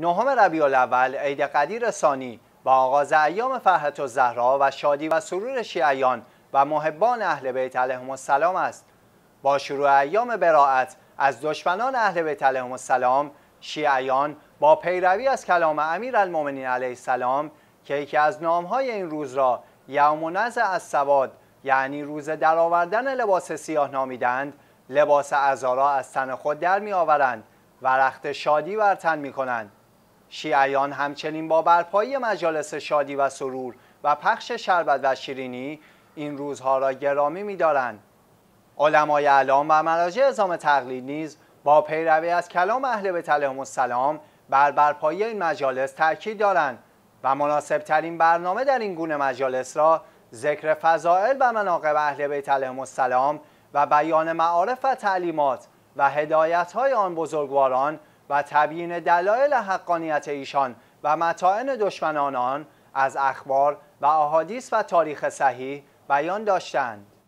نهم ربیع الاول عید قدیر ثانی با آغاز ایام فرحت و زهرا و شادی و سرور شیعیان و محبان اهل بیت علیهم السلام است با شروع ایام براعت از دشمنان اهل بیت علیهم السلام شیعیان با پیروی از کلام امیر المومنین علیه السلام که یکی از نامهای این روز را یوم از سواد یعنی روز درآوردن لباس سیاه نامیدند لباس ازارا از تن خود در می آورند و رخت شادی بر تن می کنند شیعیان همچنین با برپایی مجالس شادی و سرور و پخش شربت و شیرینی این روزها را گرامی می‌دارند. علمای علام و مراجع ازام تقلید نیز با پیروی از کلام اهل بیت علیهم السلام بر برپایی این مجالس تاکید دارند و مناسب ترین برنامه در این گونه مجالس را ذکر فضائل و مناقب اهل بیت علیهم السلام و بیان معارف و تعلیمات و هدایت های آن بزرگواران و تبیین دلایل حقانیت ایشان و مطائن دشمنانان از اخبار و احادیث و تاریخ صحیح بیان داشتند